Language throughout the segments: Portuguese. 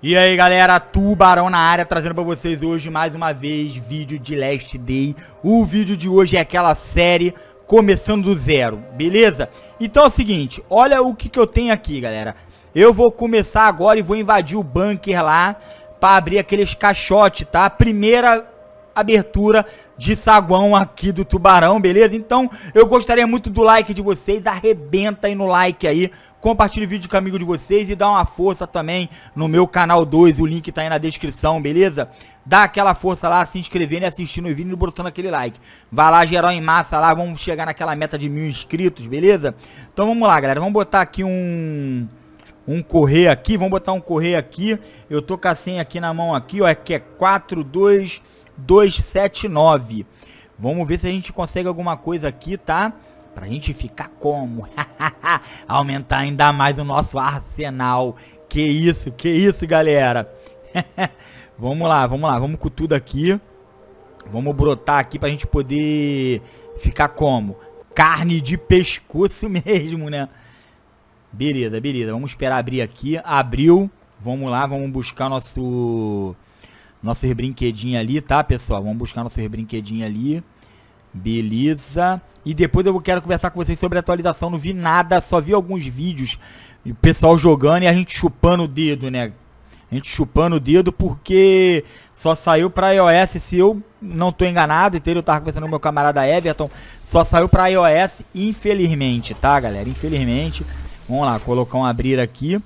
E aí galera, Tubarão na área, trazendo pra vocês hoje mais uma vez vídeo de Last Day O vídeo de hoje é aquela série começando do zero, beleza? Então é o seguinte, olha o que, que eu tenho aqui galera Eu vou começar agora e vou invadir o bunker lá pra abrir aqueles caixotes, tá? Primeira abertura de saguão aqui do Tubarão, beleza? Então eu gostaria muito do like de vocês, arrebenta aí no like aí compartilhe o vídeo com o amigo de vocês e dá uma força também no meu canal 2, o link tá aí na descrição, beleza? Dá aquela força lá, se inscrevendo e assistindo o vídeo e botando aquele like. Vai lá, geral em massa lá, vamos chegar naquela meta de mil inscritos, beleza? Então vamos lá, galera, vamos botar aqui um... Um correio aqui, vamos botar um correio aqui. Eu tô com a senha aqui na mão aqui, ó, é que é 42279. Vamos ver se a gente consegue alguma coisa aqui, tá? Tá? Pra gente ficar como? Aumentar ainda mais o nosso arsenal. Que isso, que isso, galera. vamos lá, vamos lá, vamos com tudo aqui. Vamos brotar aqui pra gente poder ficar como? Carne de pescoço mesmo, né? Beleza, beleza. Vamos esperar abrir aqui. Abriu. Vamos lá, vamos buscar nosso nossos brinquedinhos ali, tá, pessoal? Vamos buscar nossos brinquedinhos ali. Beleza. E depois eu quero conversar com vocês sobre a atualização. Não vi nada, só vi alguns vídeos. O pessoal jogando e a gente chupando o dedo, né? A gente chupando o dedo porque só saiu para iOS, se eu não tô enganado, entendeu? Eu tava conversando com meu camarada Everton, só saiu para iOS, infelizmente, tá, galera? Infelizmente. Vamos lá, colocar um abrir aqui.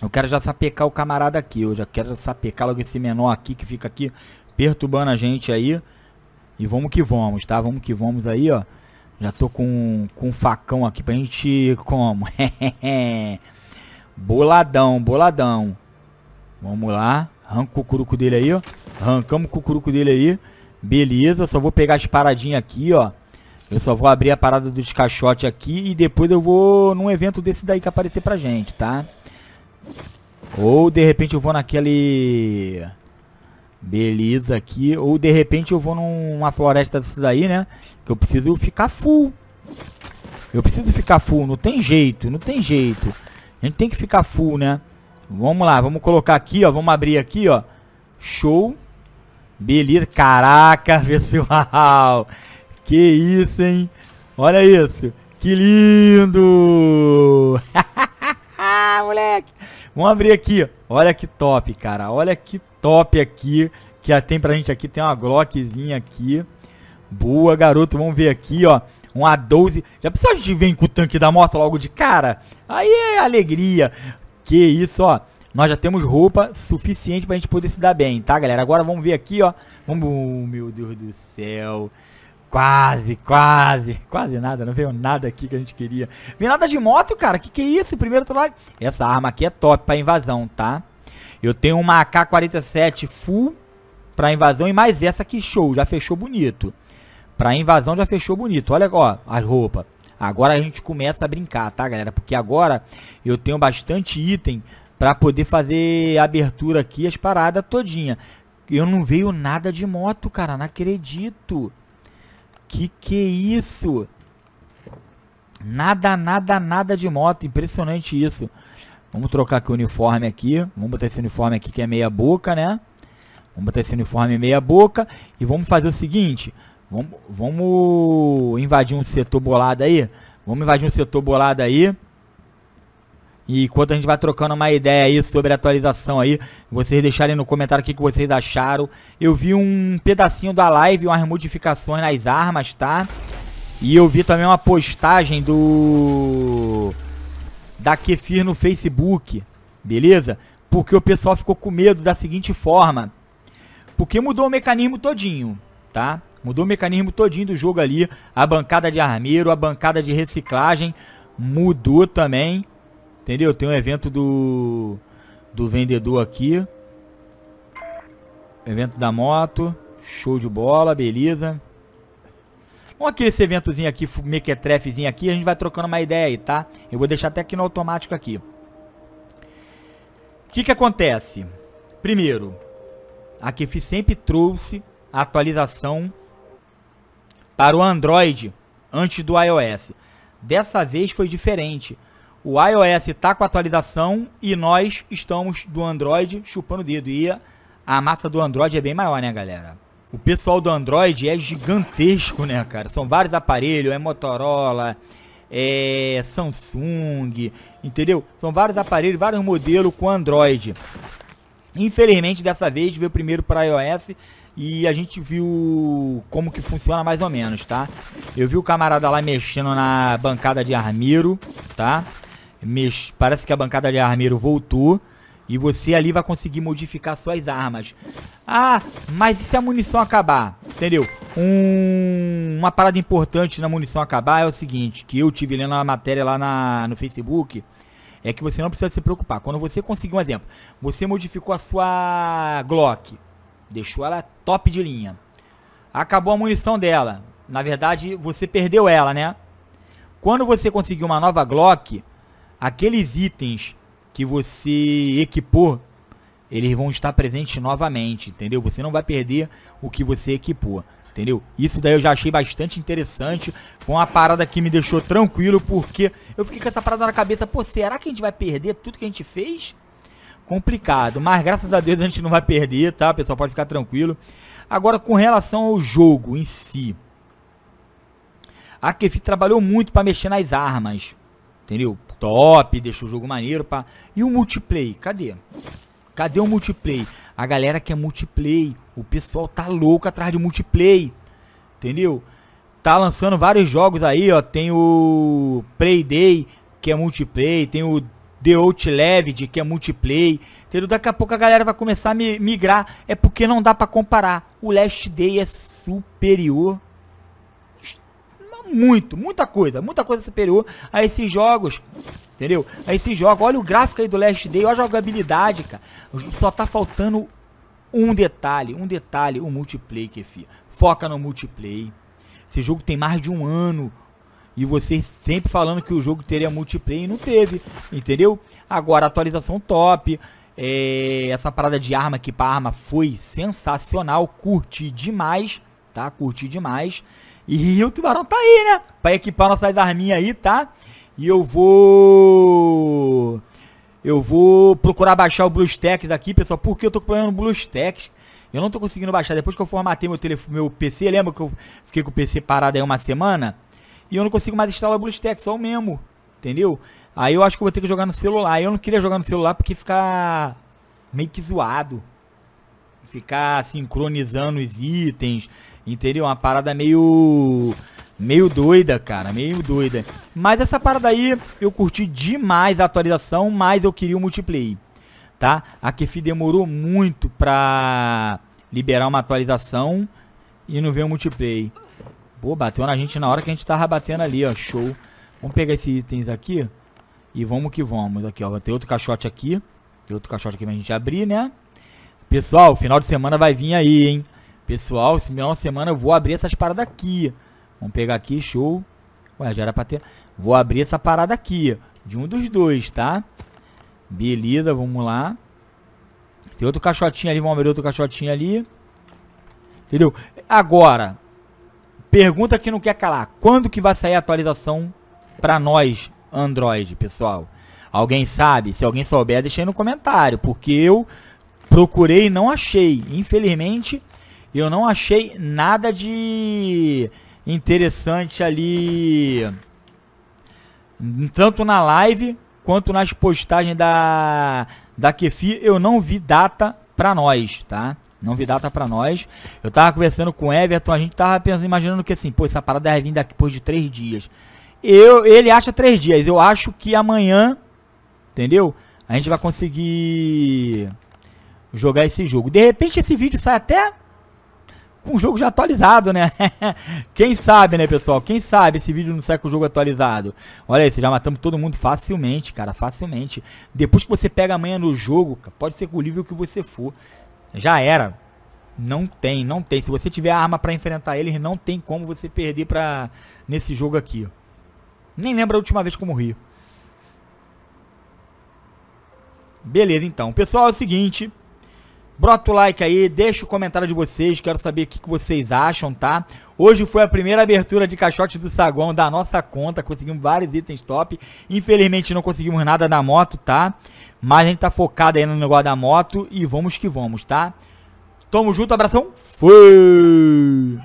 Eu quero já sapecar o camarada aqui, eu já quero sapecar logo esse menor aqui que fica aqui perturbando a gente aí. E vamos que vamos, tá? Vamos que vamos aí, ó. Já tô com, com um facão aqui pra gente como? boladão, boladão. Vamos lá. Arranca o cucuruco dele aí, ó. Arrancamos o cucuruco dele aí. Beleza, só vou pegar as paradinhas aqui, ó. Eu só vou abrir a parada dos caixotes aqui e depois eu vou num evento desse daí que aparecer pra gente, tá? Ou de repente eu vou naquele... Beleza aqui. Ou de repente eu vou numa floresta dessa daí, né? Que eu preciso ficar full. Eu preciso ficar full. Não tem jeito, não tem jeito. A gente tem que ficar full, né? Vamos lá, vamos colocar aqui, ó. Vamos abrir aqui, ó. Show. Beleza. Caraca, pessoal. Que isso, hein? Olha isso. Que lindo. Moleque. Vamos abrir aqui, ó. Olha que top, cara. Olha que top top aqui, que já tem pra gente aqui, tem uma Glockzinha aqui. Boa, garoto, vamos ver aqui, ó. Um A12. Já precisa de vir com o tanque da moto logo de cara? Aí é alegria. Que isso, ó. Nós já temos roupa suficiente pra gente poder se dar bem, tá, galera? Agora vamos ver aqui, ó. Vamos... Oh, meu Deus do céu. Quase, quase, quase nada, não veio nada aqui que a gente queria. Veio nada de moto, cara, que que é isso? Primeiro tô lá... Essa arma aqui é top pra invasão, tá? Eu tenho uma AK-47 full para invasão e mais essa que show, já fechou bonito. Para invasão já fechou bonito. Olha, ó, as roupas. Agora a gente começa a brincar, tá, galera? Porque agora eu tenho bastante item para poder fazer abertura aqui, as paradas todinha. Eu não veio nada de moto, cara, não acredito. Que que é isso? Nada, nada, nada de moto, impressionante isso. Vamos trocar aqui o uniforme aqui. Vamos botar esse uniforme aqui que é meia boca, né? Vamos botar esse uniforme meia boca. E vamos fazer o seguinte. Vamos, vamos invadir um setor bolado aí. Vamos invadir um setor bolado aí. E enquanto a gente vai trocando uma ideia aí sobre a atualização aí, vocês deixarem no comentário o que, que vocês acharam. Eu vi um pedacinho da live, umas modificações nas armas, tá? E eu vi também uma postagem do da Kefir no Facebook, beleza? Porque o pessoal ficou com medo da seguinte forma. Porque mudou o mecanismo todinho, tá? Mudou o mecanismo todinho do jogo ali. A bancada de armeiro, a bancada de reciclagem mudou também. Entendeu? Tem um evento do, do vendedor aqui. Evento da moto. Show de bola, beleza. Vamos aqui esse eventozinho aqui, mequetrefezinho aqui, a gente vai trocando uma ideia aí, tá? Eu vou deixar até aqui no automático aqui. O que que acontece? Primeiro, a Kefi sempre trouxe a atualização para o Android antes do iOS. Dessa vez foi diferente. O iOS tá com a atualização e nós estamos do Android chupando o dedo. E a massa do Android é bem maior, né, galera? O pessoal do Android é gigantesco, né, cara? São vários aparelhos, é Motorola, é Samsung, entendeu? São vários aparelhos, vários modelos com Android. Infelizmente, dessa vez veio primeiro para iOS e a gente viu como que funciona mais ou menos, tá? Eu vi o camarada lá mexendo na bancada de Armiro, tá? Mex... Parece que a bancada de Armiro voltou. E você ali vai conseguir modificar suas armas. Ah, mas e se a munição acabar? Entendeu? Um, uma parada importante na munição acabar é o seguinte, que eu tive lendo uma matéria lá na, no Facebook, é que você não precisa se preocupar. Quando você conseguir um exemplo, você modificou a sua Glock, deixou ela top de linha. Acabou a munição dela. Na verdade, você perdeu ela, né? Quando você conseguir uma nova Glock, aqueles itens que você equipou, eles vão estar presentes novamente, entendeu? Você não vai perder o que você equipou, entendeu? Isso daí eu já achei bastante interessante. Foi uma parada que me deixou tranquilo, porque eu fiquei com essa parada na cabeça. Pô, será que a gente vai perder tudo que a gente fez? Complicado, mas graças a Deus a gente não vai perder, tá? Pessoal, pode ficar tranquilo. Agora, com relação ao jogo em si. A Kefi trabalhou muito para mexer nas armas, entendeu? top, deixa o jogo maneiro, pá. E o multiplayer, cadê? Cadê o multiplayer? A galera quer multiplayer, o pessoal tá louco atrás de multiplayer, entendeu? Tá lançando vários jogos aí, ó, tem o Play Day, que é multiplayer, tem o The Outleved, que é multiplayer, entendeu? Daqui a pouco a galera vai começar a migrar, é porque não dá para comparar. O Last Day é superior muito, muita coisa, muita coisa superior a esses jogos entendeu? a esse jogo olha o gráfico aí do Last Day, olha a jogabilidade, cara. Só tá faltando um detalhe, um detalhe, o multiplayer, Kefi. Foca no multiplayer. Esse jogo tem mais de um ano e você sempre falando que o jogo teria multiplayer e não teve, entendeu? Agora, atualização top, é... essa parada de arma aqui pra arma foi sensacional, curti demais, tá? Curti demais. E o tubarão tá aí, né? Pra equipar nossas arminhas aí, tá? E eu vou... Eu vou procurar baixar o Bluestex aqui, pessoal. Porque eu tô com o Bluestex? Eu não tô conseguindo baixar. Depois que eu formatei meu, telefone, meu PC, lembra que eu fiquei com o PC parado aí uma semana? E eu não consigo mais instalar o Bluestex, só o mesmo. Entendeu? Aí eu acho que eu vou ter que jogar no celular. Eu não queria jogar no celular porque fica meio que zoado. Ficar sincronizando os itens, Entendeu? Uma parada meio... Meio doida, cara, meio doida. Mas essa parada aí, eu curti demais a atualização, mas eu queria o multiplayer, tá? A Kefi demorou muito pra liberar uma atualização e não veio o multiplayer. Pô, bateu na gente na hora que a gente tava batendo ali, ó, show. Vamos pegar esses itens aqui e vamos que vamos. Aqui, ó, tem outro caixote aqui. Tem outro caixote aqui pra gente abrir, né? Pessoal, final de semana vai vir aí, hein? Pessoal, se minha uma semana eu vou abrir essas paradas aqui. Vamos pegar aqui, show. Ué, já era pra ter... Vou abrir essa parada aqui, de um dos dois, tá? Beleza, vamos lá. Tem outro caixotinho ali, vamos abrir outro caixotinho ali. Entendeu? Agora, pergunta que não quer calar. Quando que vai sair a atualização pra nós, Android, pessoal? Alguém sabe? Se alguém souber, deixa aí no comentário. Porque eu procurei e não achei. Infelizmente, eu não achei nada de interessante ali. Tanto na live quanto nas postagens da, da Kefi, eu não vi data pra nós, tá? Não vi data pra nós. Eu tava conversando com o Everton, a gente tava pensando, imaginando que assim, pô, essa parada deve vir daqui depois de três dias. Eu, ele acha três dias. Eu acho que amanhã, entendeu? A gente vai conseguir jogar esse jogo. De repente esse vídeo sai até um jogo já atualizado, né? Quem sabe, né, pessoal? Quem sabe esse vídeo não sai com o jogo atualizado. Olha aí, já matamos todo mundo facilmente, cara, facilmente. Depois que você pega amanhã no jogo, pode ser com o nível que você for. Já era. Não tem, não tem. Se você tiver arma pra enfrentar ele, não tem como você perder pra... nesse jogo aqui. Nem lembro a última vez que eu morri. Beleza, então. Pessoal, é o seguinte... Bota o like aí, deixa o comentário de vocês, quero saber o que, que vocês acham, tá? Hoje foi a primeira abertura de caixote do saguão da nossa conta, conseguimos vários itens top. Infelizmente não conseguimos nada da moto, tá? Mas a gente tá focado aí no negócio da moto e vamos que vamos, tá? Tamo junto, abração, fui!